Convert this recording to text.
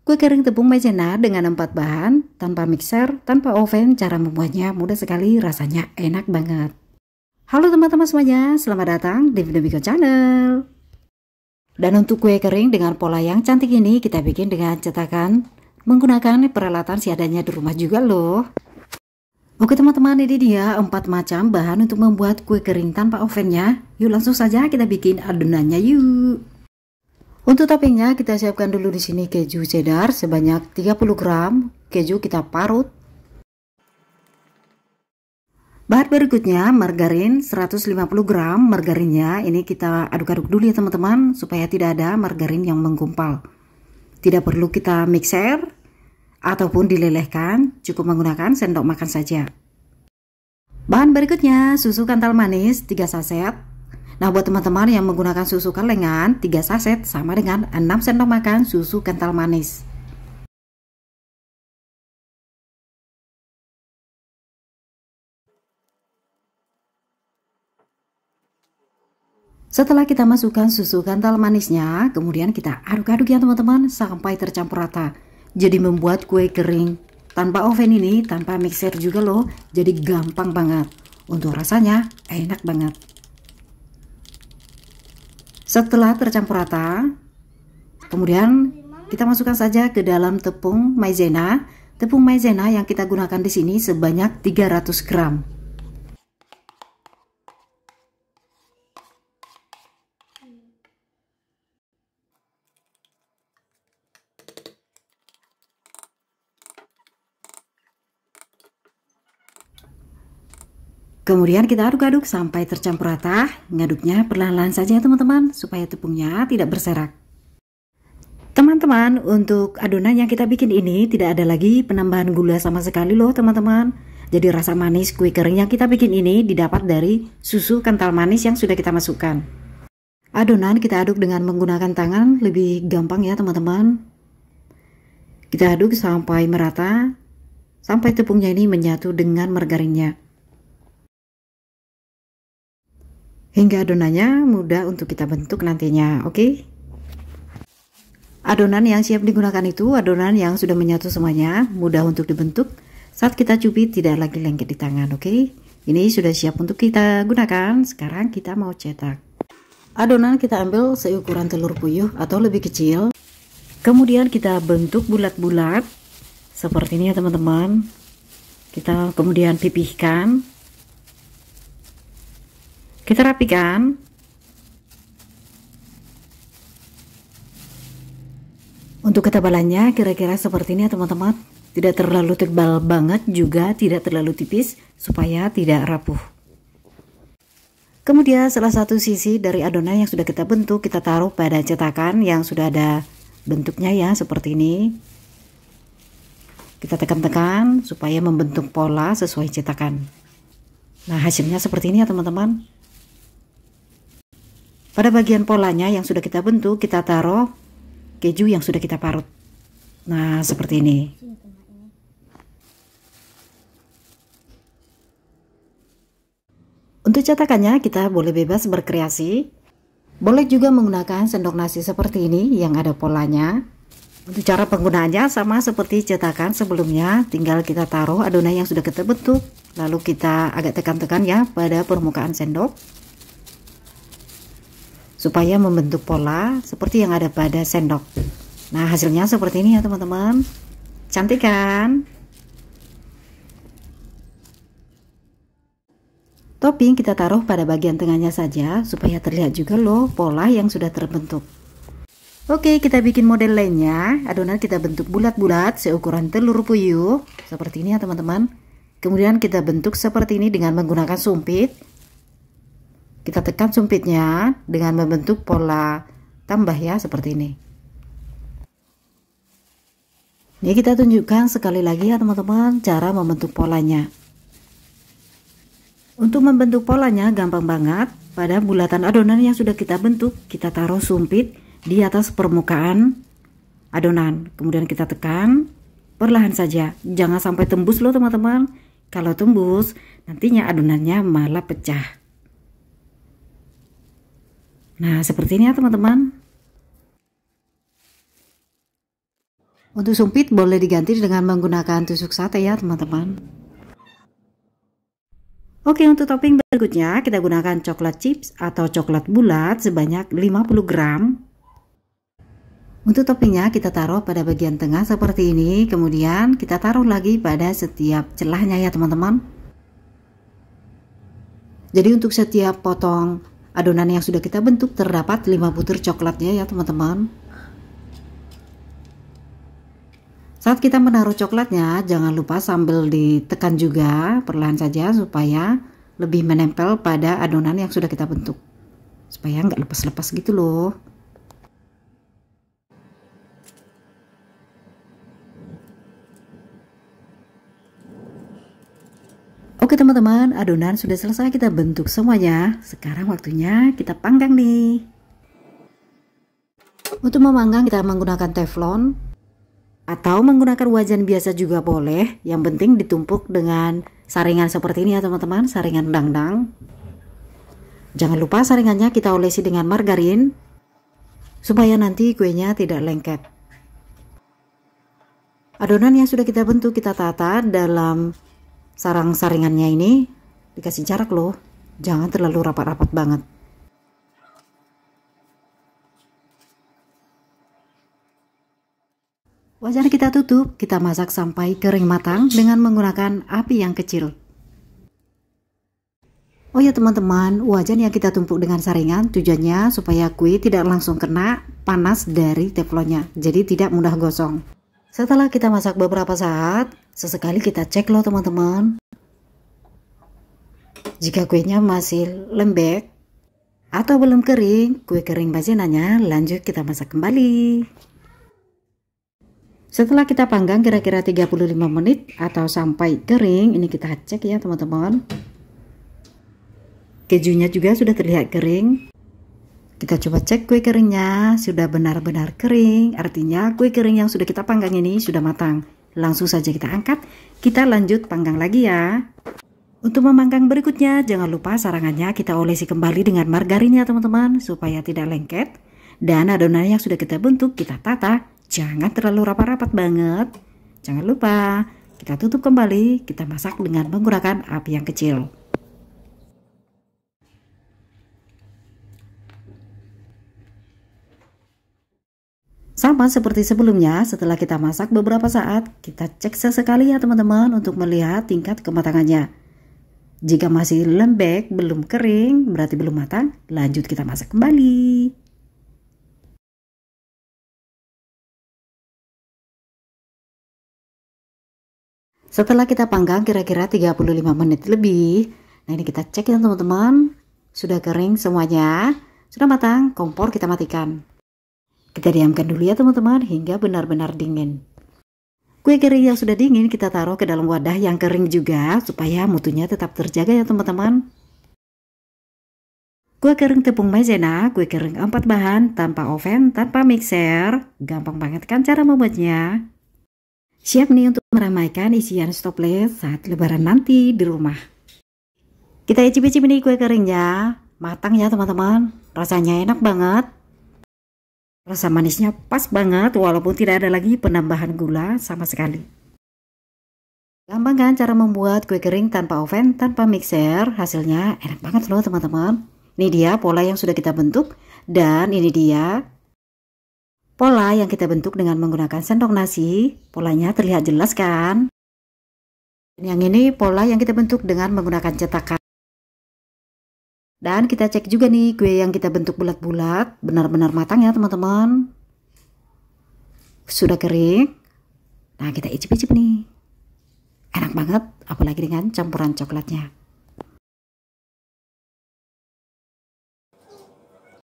Kue kering tepung maizena dengan empat bahan, tanpa mixer, tanpa oven, cara membuatnya mudah sekali, rasanya enak banget. Halo teman-teman semuanya, selamat datang di Video Channel. Dan untuk kue kering dengan pola yang cantik ini, kita bikin dengan cetakan menggunakan peralatan siadanya di rumah juga loh. Oke teman-teman, ini dia empat macam bahan untuk membuat kue kering tanpa ovennya. Yuk langsung saja kita bikin adonannya yuk. Untuk toppingnya kita siapkan dulu di sini keju cheddar sebanyak 30 gram, keju kita parut. Bahan berikutnya margarin 150 gram, margarinnya ini kita aduk-aduk dulu ya teman-teman supaya tidak ada margarin yang menggumpal. Tidak perlu kita mixer ataupun dilelehkan, cukup menggunakan sendok makan saja. Bahan berikutnya susu kental manis 3 saset, Nah, buat teman-teman yang menggunakan susu kalengan, 3 saset sama dengan 6 sendok makan susu kental manis. Setelah kita masukkan susu kental manisnya, kemudian kita aduk-aduk ya teman-teman sampai tercampur rata. Jadi membuat kue kering. Tanpa oven ini, tanpa mixer juga loh, jadi gampang banget. Untuk rasanya enak banget. Setelah tercampur rata, kemudian kita masukkan saja ke dalam tepung maizena. Tepung maizena yang kita gunakan di sini sebanyak 300 gram. Kemudian kita aduk-aduk sampai tercampur rata. Ngaduknya perlahan-lahan saja teman-teman supaya tepungnya tidak berserak. Teman-teman, untuk adonan yang kita bikin ini tidak ada lagi penambahan gula sama sekali loh teman-teman. Jadi rasa manis kue kering yang kita bikin ini didapat dari susu kental manis yang sudah kita masukkan. Adonan kita aduk dengan menggunakan tangan lebih gampang ya teman-teman. Kita aduk sampai merata, sampai tepungnya ini menyatu dengan margarinnya. hingga adonannya mudah untuk kita bentuk nantinya oke okay? adonan yang siap digunakan itu adonan yang sudah menyatu semuanya mudah untuk dibentuk saat kita cubit tidak lagi lengket di tangan oke okay? ini sudah siap untuk kita gunakan sekarang kita mau cetak adonan kita ambil seukuran telur puyuh atau lebih kecil kemudian kita bentuk bulat-bulat seperti ini ya teman-teman kita kemudian pipihkan kita rapikan untuk ketebalannya kira-kira seperti ini ya teman-teman tidak terlalu tebal banget juga tidak terlalu tipis supaya tidak rapuh kemudian salah satu sisi dari adonan yang sudah kita bentuk kita taruh pada cetakan yang sudah ada bentuknya ya seperti ini kita tekan-tekan supaya membentuk pola sesuai cetakan nah hasilnya seperti ini ya teman-teman pada bagian polanya yang sudah kita bentuk, kita taruh keju yang sudah kita parut. Nah, seperti ini. Untuk cetakannya, kita boleh bebas berkreasi. Boleh juga menggunakan sendok nasi seperti ini yang ada polanya. Untuk cara penggunaannya sama seperti cetakan sebelumnya, tinggal kita taruh adonan yang sudah kita bentuk, lalu kita agak tekan-tekan ya pada permukaan sendok supaya membentuk pola seperti yang ada pada sendok. Nah, hasilnya seperti ini ya, teman-teman. Cantik kan? Topping kita taruh pada bagian tengahnya saja supaya terlihat juga loh pola yang sudah terbentuk. Oke, kita bikin model lainnya. Adonan kita bentuk bulat-bulat seukuran telur puyuh. Seperti ini ya, teman-teman. Kemudian kita bentuk seperti ini dengan menggunakan sumpit. Kita tekan sumpitnya dengan membentuk pola tambah ya seperti ini. Ini ya, kita tunjukkan sekali lagi ya teman-teman cara membentuk polanya. Untuk membentuk polanya gampang banget. Pada bulatan adonan yang sudah kita bentuk, kita taruh sumpit di atas permukaan adonan. Kemudian kita tekan perlahan saja. Jangan sampai tembus loh teman-teman. Kalau tembus, nantinya adonannya malah pecah. Nah, seperti ini ya teman-teman. Untuk sumpit boleh diganti dengan menggunakan tusuk sate ya teman-teman. Oke, untuk topping berikutnya kita gunakan coklat chips atau coklat bulat sebanyak 50 gram. Untuk toppingnya kita taruh pada bagian tengah seperti ini, kemudian kita taruh lagi pada setiap celahnya ya teman-teman. Jadi untuk setiap potong adonan yang sudah kita bentuk terdapat 5 butir coklatnya ya teman-teman saat kita menaruh coklatnya jangan lupa sambil ditekan juga perlahan saja supaya lebih menempel pada adonan yang sudah kita bentuk supaya nggak lepas-lepas gitu loh Oke teman-teman, adonan sudah selesai kita bentuk semuanya. Sekarang waktunya kita panggang nih. Untuk memanggang kita menggunakan teflon atau menggunakan wajan biasa juga boleh. Yang penting ditumpuk dengan saringan seperti ini ya teman-teman, saringan dangdang. Jangan lupa saringannya kita olesi dengan margarin supaya nanti kuenya tidak lengket. Adonan yang sudah kita bentuk kita tata dalam sarang saringannya ini dikasih jarak loh jangan terlalu rapat-rapat banget wajan kita tutup kita masak sampai kering matang dengan menggunakan api yang kecil Oh ya teman-teman, wajan yang kita tumpuk dengan saringan tujuannya supaya kue tidak langsung kena panas dari teflonnya, jadi tidak mudah gosong. Setelah kita masak beberapa saat, Sesekali kita cek loh teman-teman. Jika kuenya masih lembek atau belum kering, kue kering masinanya lanjut kita masak kembali. Setelah kita panggang kira-kira 35 menit atau sampai kering, ini kita cek ya teman-teman. Kejunya juga sudah terlihat kering. Kita coba cek kue keringnya, sudah benar-benar kering, artinya kue kering yang sudah kita panggang ini sudah matang. Langsung saja kita angkat, kita lanjut panggang lagi ya. Untuk memanggang berikutnya, jangan lupa sarangannya kita olesi kembali dengan margarin ya teman-teman, supaya tidak lengket. Dan adonan yang sudah kita bentuk, kita tata, jangan terlalu rapat-rapat banget. Jangan lupa, kita tutup kembali, kita masak dengan menggunakan api yang kecil. Sama seperti sebelumnya, setelah kita masak beberapa saat, kita cek sesekali ya teman-teman untuk melihat tingkat kematangannya. Jika masih lembek, belum kering, berarti belum matang, lanjut kita masak kembali. Setelah kita panggang kira-kira 35 menit lebih. Nah ini kita cek ya teman-teman. Sudah kering semuanya. Sudah matang, kompor kita matikan. Kita diamkan dulu ya teman-teman hingga benar-benar dingin. Kue kering yang sudah dingin kita taruh ke dalam wadah yang kering juga supaya mutunya tetap terjaga ya teman-teman. Kue kering tepung maizena, kue kering empat bahan tanpa oven, tanpa mixer. Gampang banget kan cara membuatnya? Siap nih untuk meramaikan isian stopless saat lebaran nanti di rumah. Kita icip-icip nih kue keringnya, matang ya teman-teman. Rasanya enak banget. Rasa manisnya pas banget walaupun tidak ada lagi penambahan gula sama sekali. Gampang kan cara membuat kue kering tanpa oven, tanpa mixer? Hasilnya enak banget loh teman-teman. Ini dia pola yang sudah kita bentuk dan ini dia pola yang kita bentuk dengan menggunakan sendok nasi. Polanya terlihat jelas kan? Yang ini pola yang kita bentuk dengan menggunakan cetakan. Dan kita cek juga nih kue yang kita bentuk bulat-bulat, benar-benar matang ya teman-teman. Sudah kering. Nah kita icip-icip nih. Enak banget, apalagi dengan campuran coklatnya.